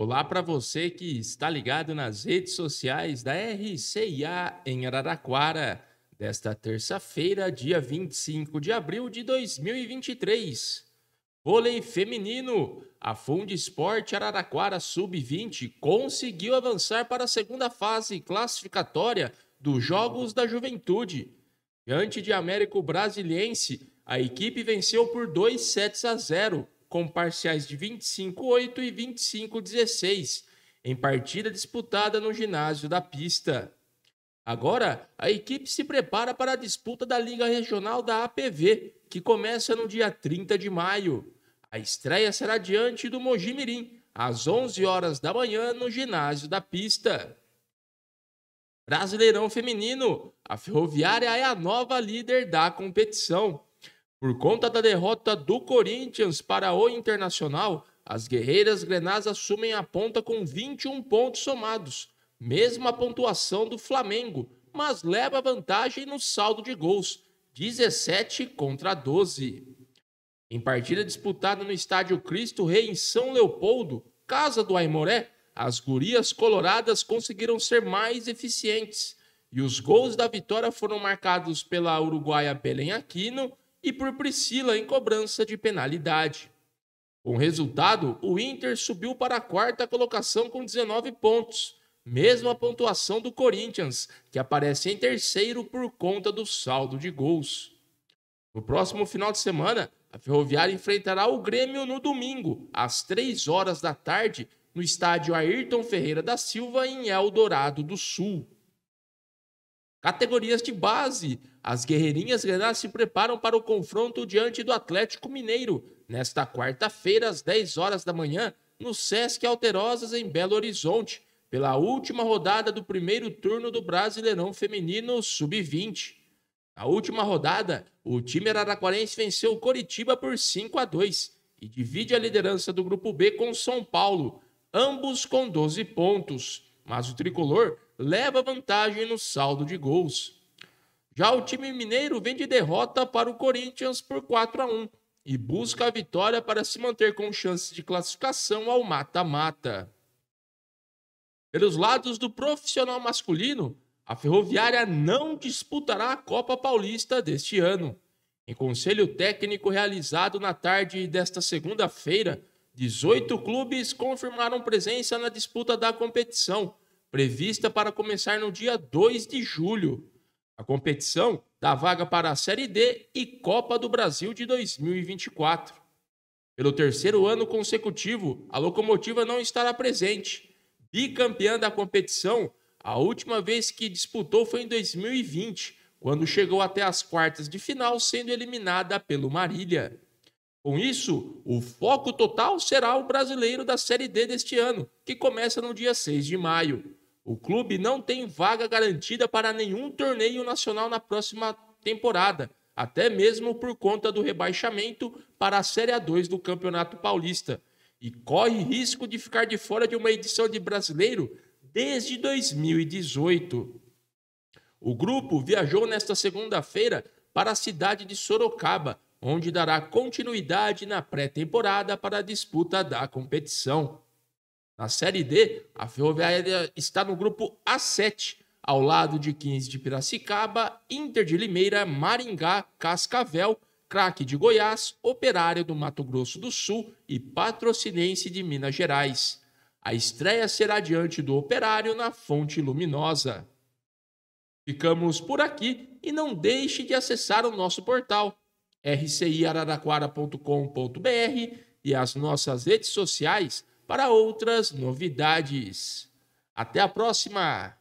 Olá para você que está ligado nas redes sociais da RCIA em Araraquara, desta terça-feira, dia 25 de abril de 2023. Vôlei feminino. A Fundo Esporte Araraquara Sub-20 conseguiu avançar para a segunda fase classificatória dos Jogos da Juventude. Diante de Américo Brasiliense, a equipe venceu por 2 sets a 0 com parciais de 25-8 e 25-16, em partida disputada no ginásio da pista. Agora, a equipe se prepara para a disputa da Liga Regional da APV, que começa no dia 30 de maio. A estreia será diante do Mojimirim, às 11 horas da manhã, no ginásio da pista. Brasileirão Feminino, a Ferroviária é a nova líder da competição. Por conta da derrota do Corinthians para o Internacional, as guerreiras grenás assumem a ponta com 21 pontos somados, mesma pontuação do Flamengo, mas leva vantagem no saldo de gols, 17 contra 12. Em partida disputada no estádio Cristo Rei em São Leopoldo, casa do Aimoré, as gurias coloradas conseguiram ser mais eficientes e os gols da vitória foram marcados pela uruguaia Belen Aquino e por Priscila em cobrança de penalidade. Com resultado, o Inter subiu para a quarta colocação com 19 pontos, mesma pontuação do Corinthians, que aparece em terceiro por conta do saldo de gols. No próximo final de semana, a Ferroviária enfrentará o Grêmio no domingo, às 3 horas da tarde, no estádio Ayrton Ferreira da Silva, em Eldorado do Sul. Categorias de base. As guerreirinhas grenás se preparam para o confronto diante do Atlético Mineiro, nesta quarta-feira, às 10 horas da manhã, no Sesc Alterosas, em Belo Horizonte, pela última rodada do primeiro turno do Brasileirão Feminino Sub-20. Na última rodada, o time araraquarense venceu o Coritiba por 5 a 2 e divide a liderança do Grupo B com São Paulo, ambos com 12 pontos. Mas o tricolor leva vantagem no saldo de gols. Já o time mineiro vem de derrota para o Corinthians por 4 a 1 e busca a vitória para se manter com chances de classificação ao mata-mata. Pelos lados do profissional masculino, a Ferroviária não disputará a Copa Paulista deste ano. Em conselho técnico realizado na tarde desta segunda-feira, 18 clubes confirmaram presença na disputa da competição, prevista para começar no dia 2 de julho. A competição dá vaga para a Série D e Copa do Brasil de 2024. Pelo terceiro ano consecutivo, a locomotiva não estará presente. Bicampeã da competição, a última vez que disputou foi em 2020, quando chegou até as quartas de final, sendo eliminada pelo Marília. Com isso, o foco total será o brasileiro da Série D deste ano, que começa no dia 6 de maio. O clube não tem vaga garantida para nenhum torneio nacional na próxima temporada, até mesmo por conta do rebaixamento para a Série A2 do Campeonato Paulista, e corre risco de ficar de fora de uma edição de brasileiro desde 2018. O grupo viajou nesta segunda-feira para a cidade de Sorocaba, onde dará continuidade na pré-temporada para a disputa da competição. Na Série D, a Ferroviária está no grupo A7, ao lado de 15 de Piracicaba, Inter de Limeira, Maringá, Cascavel, Craque de Goiás, Operário do Mato Grosso do Sul e Patrocinense de Minas Gerais. A estreia será diante do Operário na Fonte Luminosa. Ficamos por aqui e não deixe de acessar o nosso portal rciararaquara.com.br e as nossas redes sociais para outras novidades. Até a próxima!